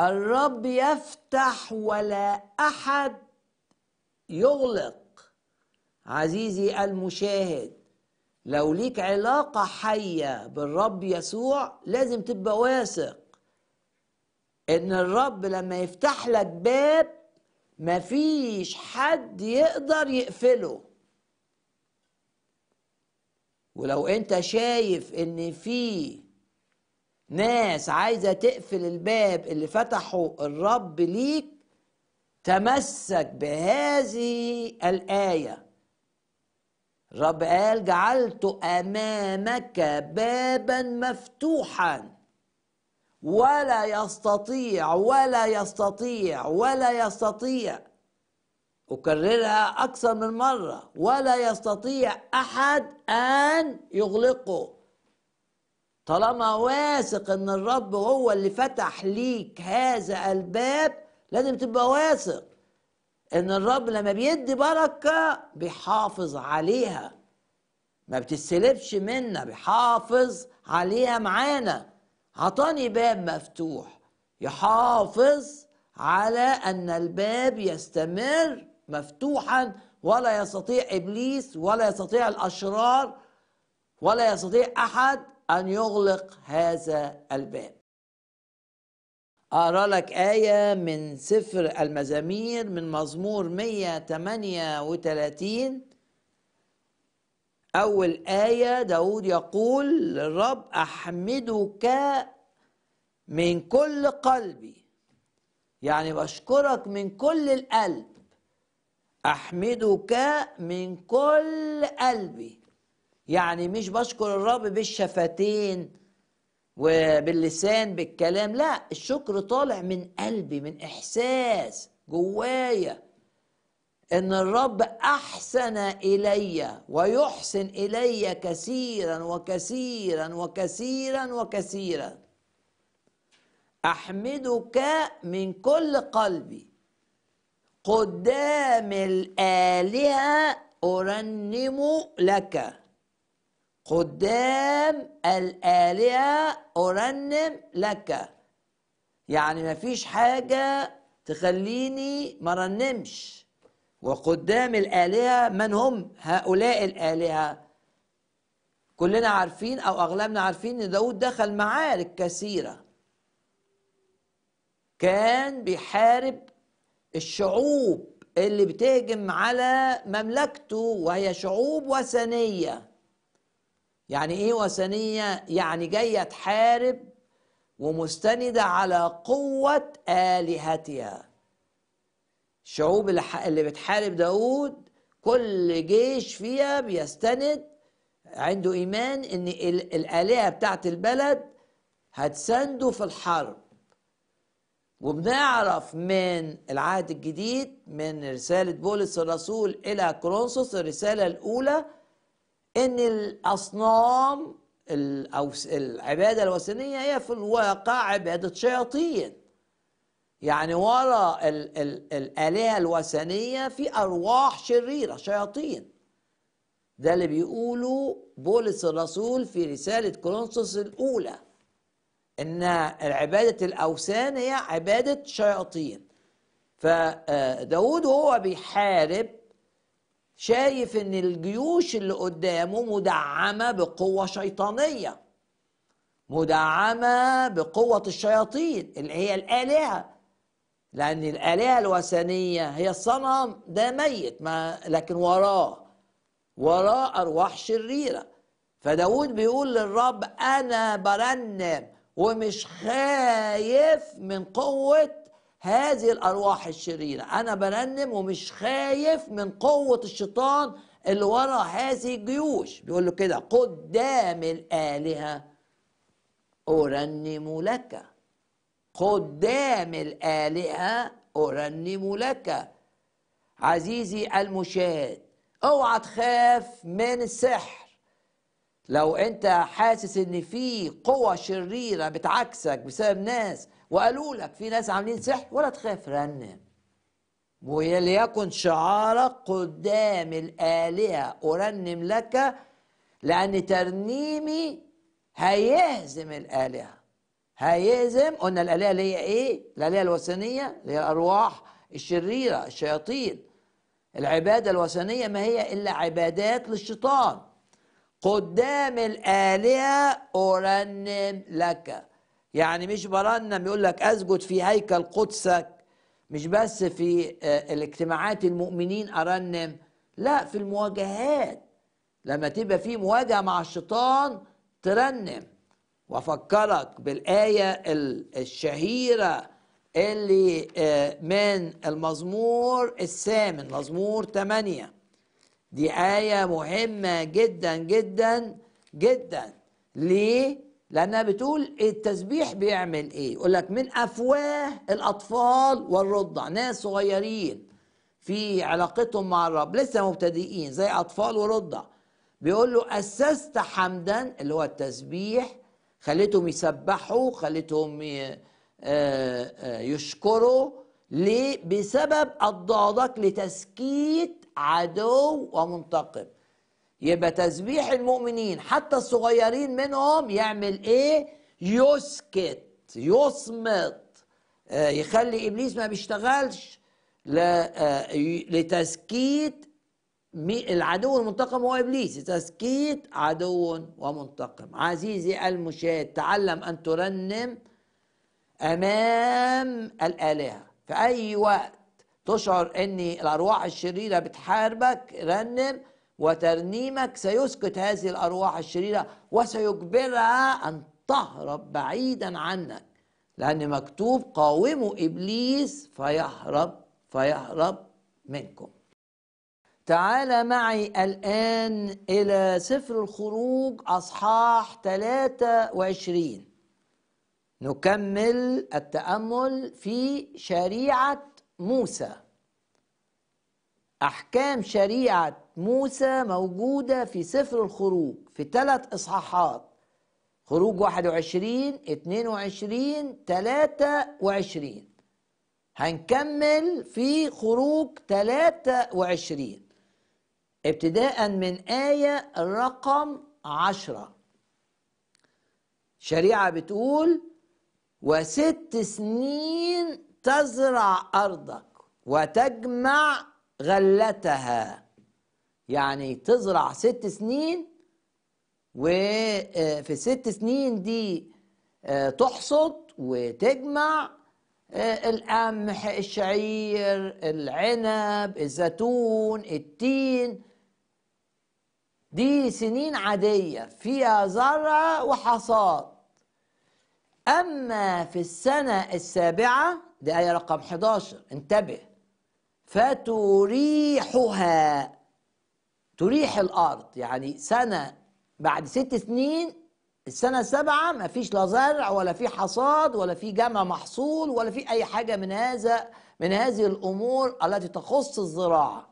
الرب يفتح ولا احد يغلق عزيزي المشاهد لو ليك علاقه حيه بالرب يسوع لازم تبقى واثق ان الرب لما يفتح لك باب مفيش حد يقدر يقفله ولو انت شايف ان في ناس عايزه تقفل الباب اللي فتحه الرب ليك تمسك بهذه الايه الرب قال جعلت امامك بابا مفتوحا ولا يستطيع ولا يستطيع ولا يستطيع اكررها اكثر من مره ولا يستطيع احد ان يغلقه طالما واثق ان الرب هو اللي فتح ليك هذا الباب لازم تبقى واثق ان الرب لما بيدي بركه بيحافظ عليها ما بتتسلبش منا بيحافظ عليها معانا عطاني باب مفتوح يحافظ على ان الباب يستمر مفتوحا ولا يستطيع ابليس ولا يستطيع الاشرار ولا يستطيع احد أن يغلق هذا الباب أقرأ لك آية من سفر المزامير من مزمور 138 أول آية داود يقول للرب أحمدك من كل قلبي يعني بشكرك من كل القلب أحمدك من كل قلبي يعني مش بشكر الرب بالشفتين وباللسان بالكلام لا الشكر طالع من قلبي من احساس جوايا ان الرب احسن الي ويحسن الي كثيرا وكثيرا وكثيرا وكثيرا احمدك من كل قلبي قدام الالهه ارنم لك قدام الآلهة أرنم لك يعني مفيش حاجة تخليني ما رنمش وقدام الآلهة من هم هؤلاء الآلهة كلنا عارفين أو أغلبنا عارفين إن داود دخل معارك كثيرة كان بيحارب الشعوب اللي بتهجم على مملكته وهي شعوب وثنيه يعني ايه وثنيه يعني جايه تحارب ومستنده على قوه الهتها الشعوب اللي بتحارب داود كل جيش فيها بيستند عنده ايمان ان الالهه بتاعت البلد هتسنده في الحرب وبنعرف من العهد الجديد من رساله بولس الرسول الى كرونسوس الرساله الاولى ان الاصنام او العباده الوثنيه هي في الواقع عباده شياطين يعني ورا الالهه الوثنيه في ارواح شريره شياطين ده اللي بيقوله بولس الرسول في رساله كورنثوس الاولى ان عباده الاوثان هي عباده شياطين فداود آه، وهو بيحارب شايف ان الجيوش اللي قدامه مدعمه بقوه شيطانيه مدعمه بقوه الشياطين اللي هي الالهه لان الالهه الوثنيه هي الصنم ده ميت ما لكن وراه وراه ارواح شريره فداود بيقول للرب انا برنم ومش خايف من قوه هذه الارواح الشريره انا برنم ومش خايف من قوه الشيطان اللي ورا هذه الجيوش بيقول له كده قدام الالهه ارنم لك قدام الالهه ارنم لك عزيزي المشاهد اوعى تخاف من السحر لو انت حاسس ان في قوة شريرة بتعكسك بسبب ناس وقالوا لك في ناس عاملين سحر ولا تخاف رنم وليكن شعارك قدام الآلهة أرنم لك لأن ترنيمي هيهزم الآلهة هيهزم قلنا الآلهة اللي هي إيه؟ الآلهة الوثنية اللي هي الأرواح الشريرة الشياطين العبادة الوثنية ما هي إلا عبادات للشيطان قدام الآلهة أرنم لك يعني مش برنم يقول لك أسجد في هيكل قدسك مش بس في آه، الاجتماعات المؤمنين أرنم لا في المواجهات لما تبقى في مواجهة مع الشيطان ترنم وأفكرك بالآية الشهيرة اللي آه، من المزمور الثامن مزمور ثمانيه دي آية مهمة جدا جدا جدا ليه؟ لأنها بتقول التسبيح بيعمل إيه؟ يقول لك من أفواه الأطفال والرضع ناس صغيرين في علاقتهم مع الرب لسه مبتدئين زي أطفال ورضع بيقول له أسست حمدا اللي هو التسبيح خليتهم يسبحوا خليتهم آه، آه، يشكروا ليه؟ بسبب الضادك لتسكيت عدو ومنتقم يبقى تسبيح المؤمنين حتى الصغيرين منهم يعمل ايه؟ يسكت يصمت آه، يخلي ابليس ما بيشتغلش آه، لتسكيت العدو المنتقم هو ابليس تسكيت عدو ومنتقم عزيزي المشاهد تعلم ان ترنم امام الالهه في أي وقت تشعر أن الأرواح الشريرة بتحاربك رنم وترنيمك سيسكت هذه الأرواح الشريرة وسيجبرها أن تهرب بعيدا عنك لأن مكتوب قاوموا إبليس فيهرب فيهرب منكم تعال معي الآن إلى سفر الخروج أصحاح 23 نكمل التامل في شريعه موسى احكام شريعه موسى موجوده في سفر الخروج في ثلاث اصحاحات خروج 21 22 23 هنكمل في خروج 23 ابتداء من آية رقم 10 شريعة بتقول وست سنين تزرع أرضك وتجمع غلتها يعني تزرع ست سنين وفي آه، الست سنين دي آه، تحصد وتجمع آه، القمح الشعير العنب الزيتون التين دي سنين عادية فيها زرع وحصاد أما في السنة السابعة دي آية رقم 11 انتبه فتريحها تريح الأرض يعني سنة بعد ست سنين السنة السابعة ما فيش لا زرع ولا في حصاد ولا في جمع محصول ولا في أي حاجة من هذا من هذه الأمور التي تخص الزراعة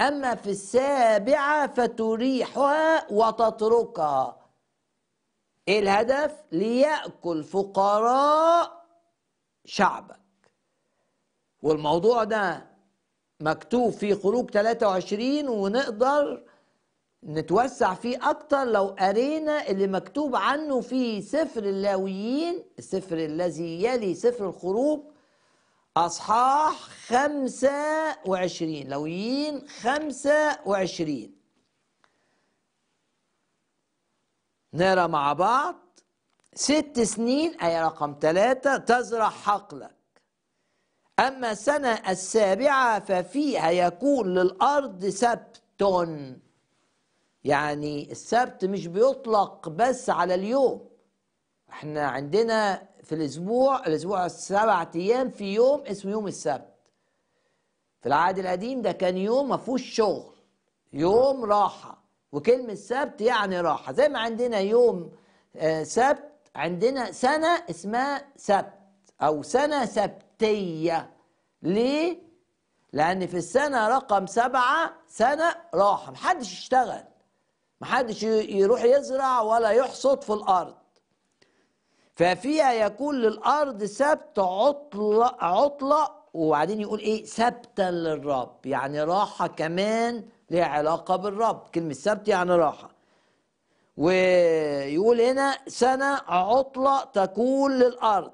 أما في السابعة فتريحها وتتركها ايه الهدف ليأكل فقراء شعبك والموضوع ده مكتوب في خروج 23 ونقدر نتوسع فيه أكتر لو قرينا اللي مكتوب عنه في سفر اللاويين السفر الذي يلي سفر الخروج أصحاح 25 لاويين 25 نقرا مع بعض ست سنين آية رقم ثلاثة تزرع حقلك أما السنة السابعة ففيها يكون للأرض سبت يعني السبت مش بيطلق بس على اليوم احنا عندنا في الأسبوع الأسبوع السبعة أيام في يوم اسمه يوم السبت في العهد القديم ده كان يوم مفهوش شغل يوم راحة وكلمة سبت يعني راحة زي ما عندنا يوم آه، سبت عندنا سنة اسمها سبت أو سنة سبتية ليه؟ لأن في السنة رقم سبعة سنة راحة محدش يشتغل محدش يروح يزرع ولا يحصد في الأرض ففيها يكون للأرض سبت عطلة عطلة وبعدين يقول إيه سبتا للرب يعني راحة كمان ليها علاقة بالرب كلمة سبت يعني راحة ويقول هنا سنة عطلة تكون للأرض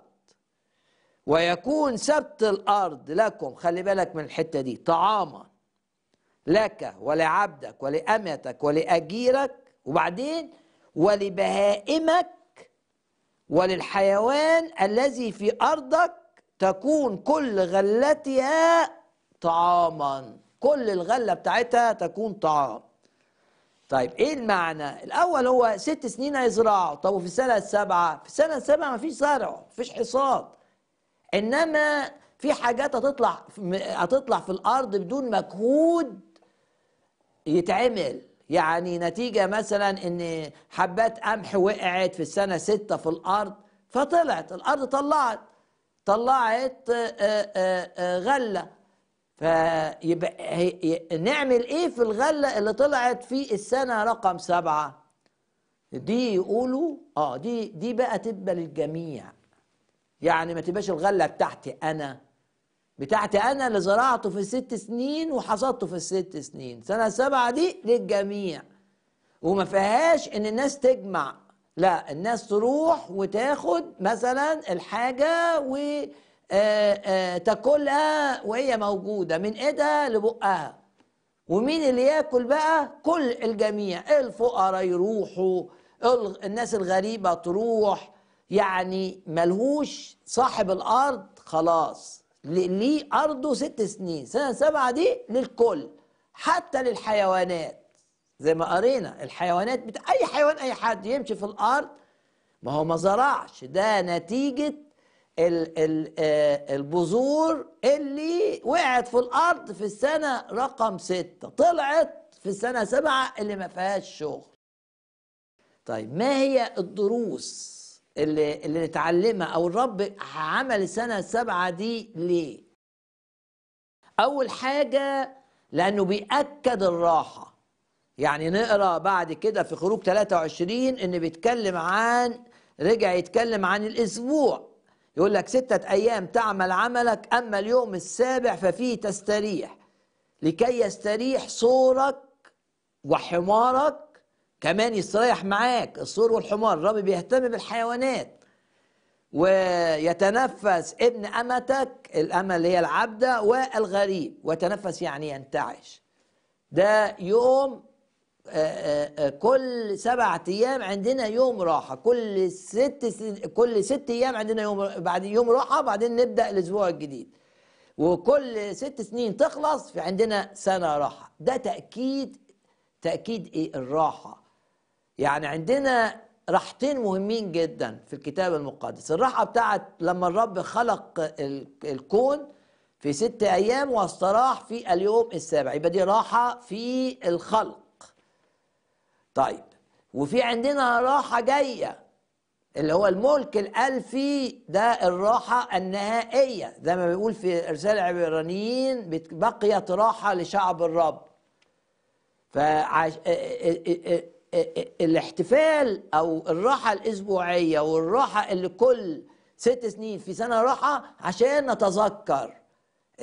ويكون سبت الأرض لكم خلي بالك من الحتة دي طعاما لك ولعبدك ولأمتك ولأجيرك وبعدين ولبهائمك وللحيوان الذي في أرضك تكون كل غلتها طعاما كل الغلة بتاعتها تكون طعام طيب ايه المعنى الاول هو ست سنين هيزرعوا طب وفي السنة السابعة في السنة السابعة مفيش زرع مفيش حصاد انما في حاجات هتطلع هتطلع في الارض بدون مجهود يتعمل يعني نتيجه مثلا ان حبات قمح وقعت في السنه ستة في الارض فطلعت الارض طلعت طلعت آه، آه، آه، غله فيبقى نعمل ايه في الغله اللي طلعت في السنه رقم سبعه دي يقولوا اه دي دي بقى تبقى للجميع يعني ما تبقاش الغله بتاعتي انا بتاعتي انا اللي زرعته في ست سنين وحصدته في الست سنين سنه سبعه دي للجميع وما فيهاش ان الناس تجمع لا الناس تروح وتاخد مثلا الحاجه و آه، آه، تاكلها وهي موجودة من ايدها لبقها ومين اللي ياكل بقى كل الجميع الفقراء يروحوا الناس الغريبة تروح يعني ملهوش صاحب الأرض خلاص ليه أرضه ست سنين سنة سبعة دي للكل حتى للحيوانات زي ما قرينا الحيوانات بتا... أي حيوان أي حد يمشي في الأرض ما هو ما زرعش ده نتيجة البذور اللي وقعت في الارض في السنه رقم ستة طلعت في السنه سبعة اللي ما فيهاش شغل طيب ما هي الدروس اللي اللي نتعلمها او الرب عمل السنه السبعه دي ليه اول حاجه لانه بيأكد الراحه يعني نقرا بعد كده في خروج 23 ان بيتكلم عن رجع يتكلم عن الاسبوع يقول لك ستة أيام تعمل عملك أما اليوم السابع ففيه تستريح لكي يستريح صورك وحمارك كمان يستريح معاك الصور والحمار الرب بيهتم بالحيوانات ويتنفس ابن أمتك الأمة اللي هي العبدة والغريب وتنفس يعني ينتعش ده يوم آه، آه، آه، كل سبع ايام عندنا يوم راحه كل ست كل ست ايام عندنا يوم بعد يوم راحه بعدين نبدا الاسبوع الجديد وكل ست سنين تخلص في عندنا سنه راحه ده تاكيد تاكيد ايه الراحه يعني عندنا راحتين مهمين جدا في الكتاب المقدس الراحه بتاعت لما الرب خلق الكون في ست ايام واستراح في اليوم السابع يبقى دي راحه في الخلق طيب وفي عندنا راحة جاية اللي هو الملك الألفي ده الراحة النهائية زي ما بيقول في إرسال العبرانيين بقيت راحة لشعب الرب فعش... الاحتفال أو الراحة الأسبوعية والراحة اللي كل ست سنين في سنة راحة عشان نتذكر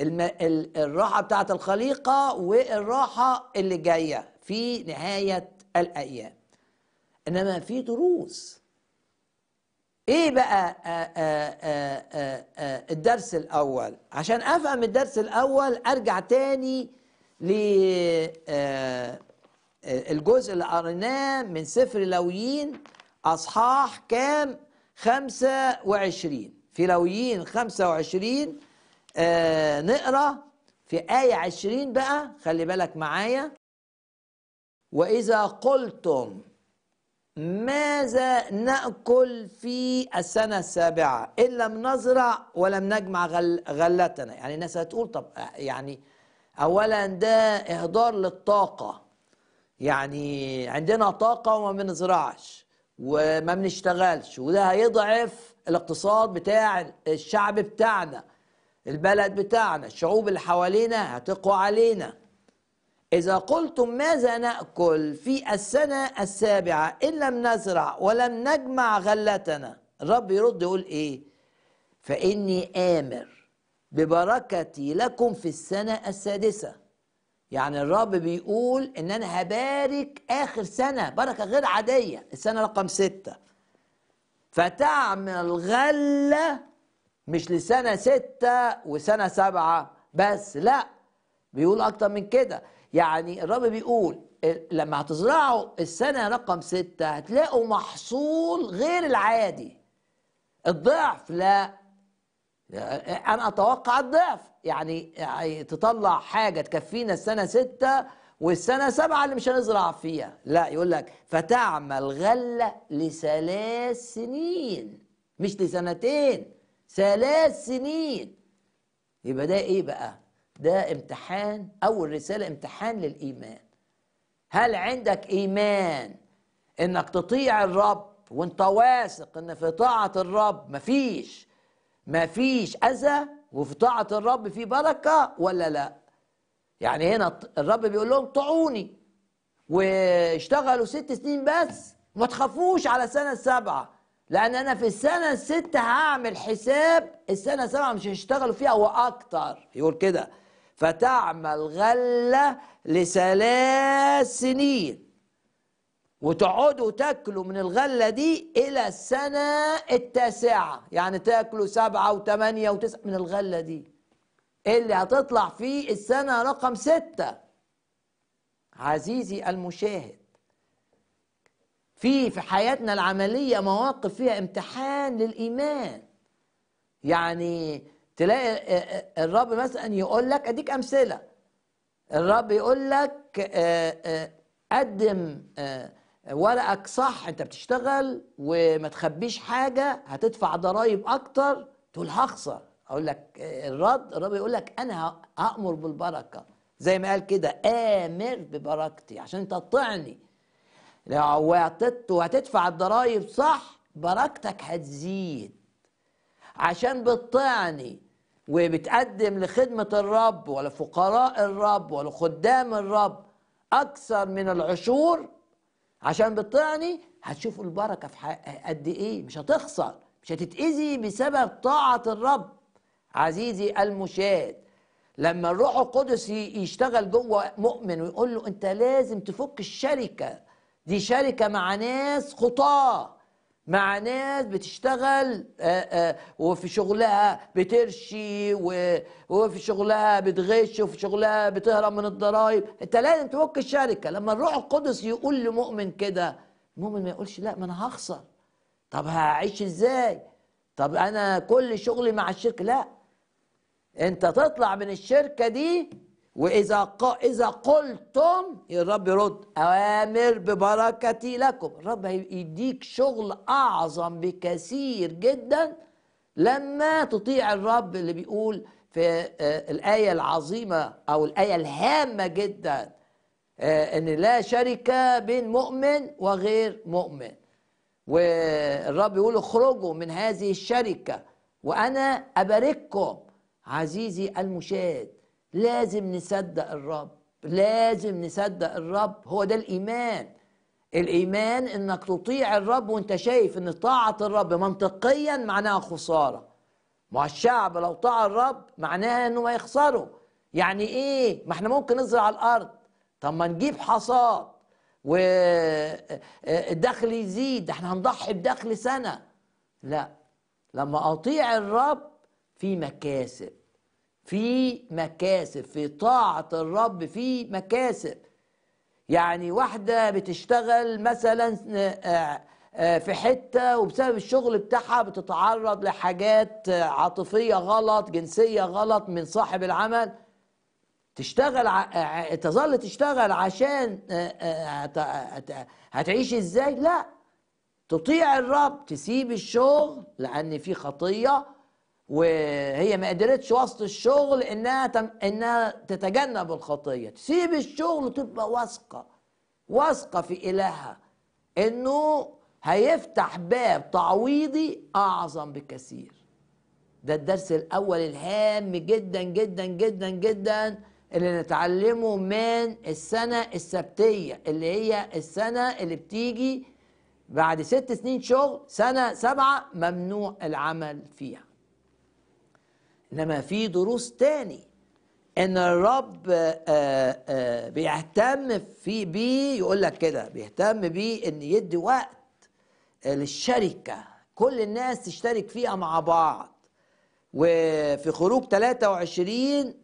الم... الراحة بتاعت الخليقة والراحة اللي جاية في نهاية الأيام إنما في دروس إيه بقى آآ آه، آآ آه، آآ آه، الدرس الأول عشان أفهم الدرس الأول أرجع تاني للجزء اللي قريناه من سفر لويين أصحاح كام خمسة وعشرين في لويين خمسة وعشرين نقرأ في آية عشرين بقى خلي بالك معايا وإذا قلتم ماذا نأكل في السنة السابعة إن لم نزرع ولم نجمع غل غلتنا يعني الناس هتقول طب يعني أولا ده إهدار للطاقة يعني عندنا طاقة وما بنزرعش وما بنشتغلش وده هيضعف الاقتصاد بتاع الشعب بتاعنا البلد بتاعنا الشعوب اللي حوالينا هتقوى علينا إذا قلتم ماذا نأكل في السنة السابعة إن لم نزرع ولم نجمع غلتنا الرب يرد يقول إيه فإني آمر ببركتي لكم في السنة السادسة يعني الرب بيقول إن أنا هبارك آخر سنة بركة غير عادية السنة رقم ستة فتعمل غلة مش لسنة ستة وسنة سبعة بس لأ بيقول أكتر من كده يعني الرب بيقول لما هتزرعوا السنة رقم ستة هتلاقوا محصول غير العادي الضعف لا أنا أتوقع الضعف يعني, يعني تطلع حاجة تكفينا السنة ستة والسنة سبعة اللي مش هنزرع فيها لا يقول لك فتعمل غلة لثلاث سنين مش لسنتين ثلاث سنين يبقى ده ايه بقى ده امتحان أول رسالة امتحان للإيمان هل عندك إيمان إنك تطيع الرب وانت واثق إن في طاعة الرب مفيش مفيش أذى وفي طاعة الرب في بركة ولا لأ يعني هنا الرب بيقول لهم طعوني واشتغلوا ست سنين بس ما تخافوش على سنة السابعه لأن أنا في السنة السته هعمل حساب السنة السابعه مش هشتغلوا فيها وأكتر يقول كده فتعمل غلة لثلاث سنين وتقعدوا تاكلوا من الغلة دي إلى السنة التاسعة يعني تاكلوا سبعة وثمانية وتسعة من الغلة دي اللي هتطلع فيه السنة رقم ستة عزيزي المشاهد في في حياتنا العملية مواقف فيها امتحان للإيمان يعني تلاقي الرب مثلا يقول لك اديك امثله الرب يقول لك آه، آه، قدم آه، ورقك صح انت بتشتغل وما تخبيش حاجه هتدفع ضرائب اكتر تقول هخسر اقول لك الرد الرب يقول لك انا هامر بالبركه زي ما قال كده امر ببركتي عشان تطيعني لو اعطيت وهتدفع الضرايب صح بركتك هتزيد عشان بتطيعني وبتقدم لخدمة الرب ولفقراء الرب ولخدام الرب أكثر من العشور عشان بتطيعني هتشوفوا البركة في قد إيه مش هتخسر مش هتتأذي بسبب طاعة الرب عزيزي المشاهد لما الروح القدس يشتغل جوه مؤمن ويقول له انت لازم تفك الشركه دي شركه مع ناس خطاه مع ناس بتشتغل آه، آه، وفي شغلها بترشي وفي شغلها بتغش وفي شغلها بتهرب من الضرائب انت لازم تفك الشركه لما الروح القدس يقول لمؤمن كده المؤمن ما يقولش لا ما انا هخسر طب هعيش ازاي طب انا كل شغلي مع الشركه لا انت تطلع من الشركه دي واذا ق... اذا قلتم الرب يرد اوامر ببركتي لكم الرب هيديك شغل اعظم بكثير جدا لما تطيع الرب اللي بيقول في آه، الايه العظيمه او الايه الهامه جدا آه، ان لا شركه بين مؤمن وغير مؤمن والرب يقول اخرجوا من هذه الشركه وانا ابارككم عزيزي المشاهد لازم نصدق الرب لازم نصدق الرب هو ده الايمان الايمان انك تطيع الرب وانت شايف ان طاعه الرب منطقيا معناها خساره ما الشعب لو طاع الرب معناها انه هيخسروا يعني ايه ما احنا ممكن نزرع الارض طب ما نجيب حصاد والدخل يزيد احنا هنضحي بدخل سنه لا لما اطيع الرب في مكاسب في مكاسب في طاعة الرب في مكاسب يعني واحدة بتشتغل مثلا آه، آه، في حتة وبسبب الشغل بتاعها بتتعرض لحاجات آه، عاطفية غلط جنسية غلط من صاحب العمل تشتغل تظل تشتغل عشان هتعيش ازاي لا تطيع الرب تسيب الشغل لان في خطيه وهي ما قدرتش وسط الشغل انها تم... انها تتجنب الخطيه تسيب الشغل وتبقى واثقه واثقه في الهها انه هيفتح باب تعويضي اعظم بكثير ده الدرس الاول الهام جدا جدا جدا جدا اللي نتعلمه من السنه السبتيه اللي هي السنه اللي بتيجي بعد ست سنين شغل سنه سبعه ممنوع العمل فيها انما في دروس تاني ان الرب آآ آه، آآ آه، بيهتم في بيه يقول لك كده بيهتم بيه ان يدي وقت آه، للشركه كل الناس تشترك فيها مع بعض وفي خروج 23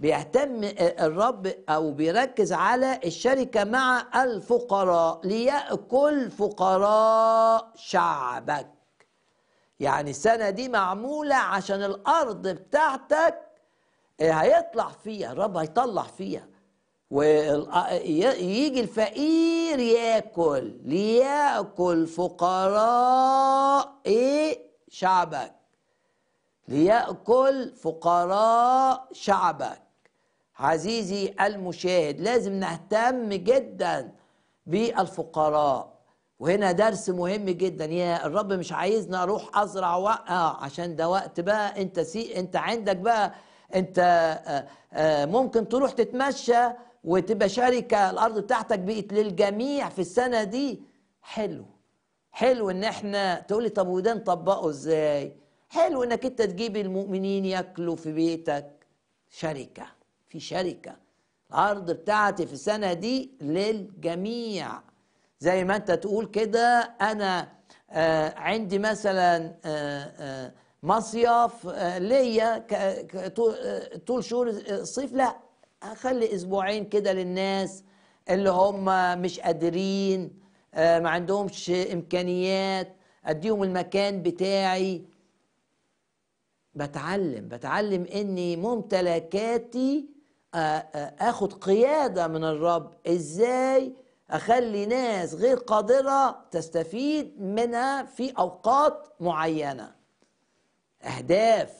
بيهتم الرب او بيركز على الشركه مع الفقراء ليأكل فقراء شعبك يعني السنة دي معمولة عشان الأرض بتاعتك آه، هيطلع فيها الرب هيطلع فيها ويجي الفقير ياكل ليأكل فقراء إيه شعبك ليأكل فقراء شعبك عزيزي المشاهد لازم نهتم جدا بالفقراء وهنا درس مهم جدا يا الرب مش عايزنا اروح ازرع وقت آه عشان ده وقت بقى انت سي انت عندك بقى انت آه آه ممكن تروح تتمشى وتبقى شركه الارض بتاعتك بقت للجميع في السنه دي حلو حلو ان احنا تقول لي طب وده نطبقه ازاي حلو انك انت تجيب المؤمنين ياكلوا في بيتك شركه في شركه الارض بتاعتي في السنه دي للجميع زي ما انت تقول كده انا آه، عندي مثلا آه، آه، مصيف ليا طول شهور الصيف لا اخلي اسبوعين كده للناس اللي هم مش قادرين ما عندهمش امكانيات اديهم المكان بتاعي بتعلم بتعلم اني ممتلكاتي اخد قياده من الرب ازاي اخلي ناس غير قادره تستفيد منها في اوقات معينه اهداف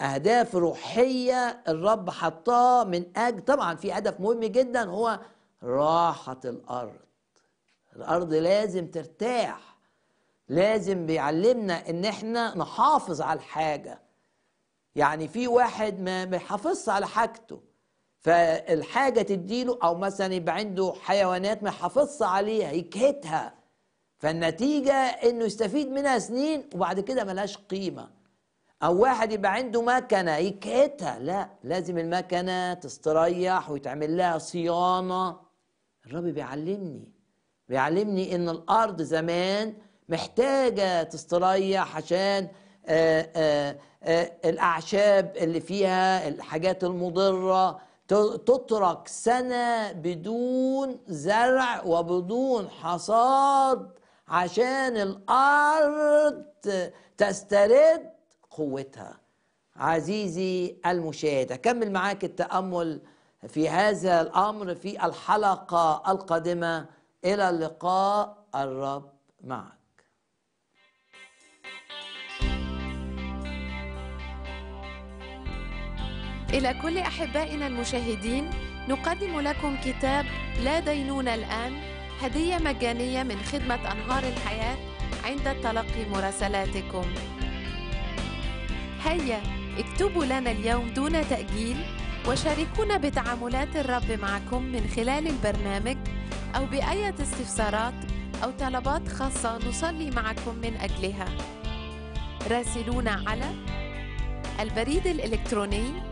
اهداف روحيه الرب حطها من اجل طبعا في هدف مهم جدا هو راحه الارض الارض لازم ترتاح لازم بيعلمنا ان احنا نحافظ على الحاجه يعني في واحد ما بيحافظش على حاجته فالحاجة تديله أو مثلا يبقى عنده حيوانات ما حافظش عليها يكهتها فالنتيجة إنه يستفيد منها سنين وبعد كده ملهاش قيمة أو واحد يبقى عنده مكنة يكهتها لا لازم المكنة تستريح ويتعمل لها صيانة الرب بيعلمني بيعلمني إن الأرض زمان محتاجة تستريح عشان آآ آه، آآ آه، آآ آه، الأعشاب اللي فيها الحاجات المضرة تترك سنة بدون زرع وبدون حصاد عشان الأرض تسترد قوتها عزيزي المشاهد أكمل معاك التأمل في هذا الأمر في الحلقة القادمة إلى اللقاء الرب معك إلى كل أحبائنا المشاهدين نقدم لكم كتاب لا دينون الآن هدية مجانية من خدمة أنهار الحياة عند تلقي مراسلاتكم هيا اكتبوا لنا اليوم دون تأجيل وشاركونا بتعاملات الرب معكم من خلال البرنامج أو بأية استفسارات أو طلبات خاصة نصلي معكم من أجلها راسلونا على البريد الإلكتروني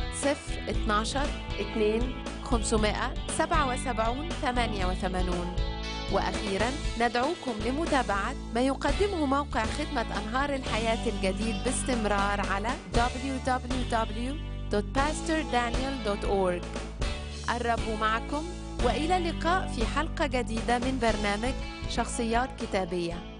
012 2 577 88 وأخيرا ندعوكم لمتابعة ما يقدمه موقع خدمة أنهار الحياة الجديد باستمرار على www.pastordaniel.org الرب معكم وإلى اللقاء في حلقة جديدة من برنامج شخصيات كتابيه